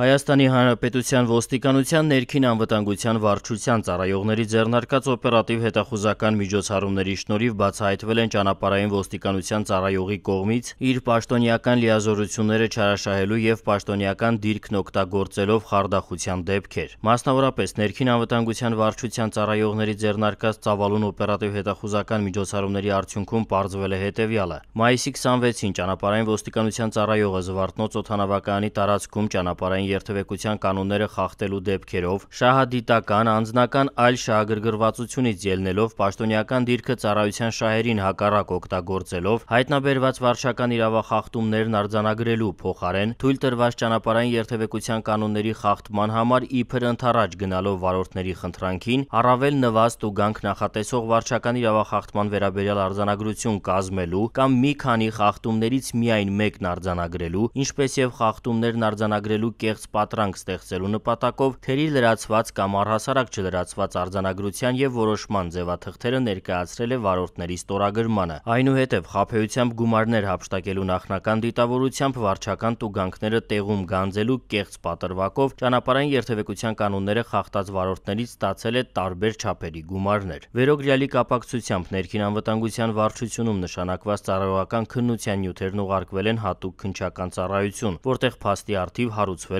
Հայաստանի Հանրապետության ոստիկանության ներքին անվտանգության վարչության ծառայողների ձեռնարկած օպերատիվ հետախուզական միջոցառումների շնորհիվ բացահայտվել են ճանապարհային ոստիկանության ծառայողի կողմից իր պաշտոնյական լիազորությունները չարաշահելու եւ պաշտոնյական դիրքն օգտագործելով խարդախության դեպքեր։ Մասնավորապես ներքին անվտանգության վարչության ծառայողների ձեռնարկած ծավալուն օպերատիվ հետախուզական միջոցառումների արդյունքում ողջվել է հետևյալը։ Մայիսի 26-ին ճանապարհային ոստիկանության ծառայողը Զվարթնոց օթանավականի տարածքում ճանապարհային երթևեկության կանոնները խախտելու դեպքերով, շահադիտական, անձնական այլ շահագրգռվածությունից ելնելով, պաշտոնական դիրքը ծառայության շահերին հակառակ օգտագործելով, հայտնաբերված վարչական իրավախախտումներն արձանագրելու փոխարեն թույլ տրված ճանապարհային երթևեկության կանոնների խախտման համար իբր ընդառաջ գնալով վարորդների խնդրանքին, առավել նվաստ ու գանք նախատեսող վարչական իրավախախտման վերաբերյալ արձանագրություն կազմելու կամ մի քանի խախտումներից միայն մեկն արձանագրելու, ինչպես եւ խախտումներն արձանագրելու կեր անկեղծ պատրանք ստեղծելու նպատակով թերի լրացված կամ առհասարակ չլրացված արձանագրության եւ որոշման ձևաթղթերը ներկայացրել է վարորդների ստորագրմանը։ Այնուհետև խափեությամբ գումարներ հապշտակելու նախնական դիտավորությամբ վարչական տուգանքները տեղում գանձելու կեղծ պատրվակով ճանապարհային երթևեկության կանոնները խախտած վարորդներից ստացել է տարբեր չափերի գումարներ։ Վերոգրյալի կապակցությամբ ներքին անվտանգության վարչությունում նշանակված ծառայողական քննության նյութերն ուղարկվել են հատուկ քնչական ծառայություն, որտեղ փաստի արդիվ հարուցվել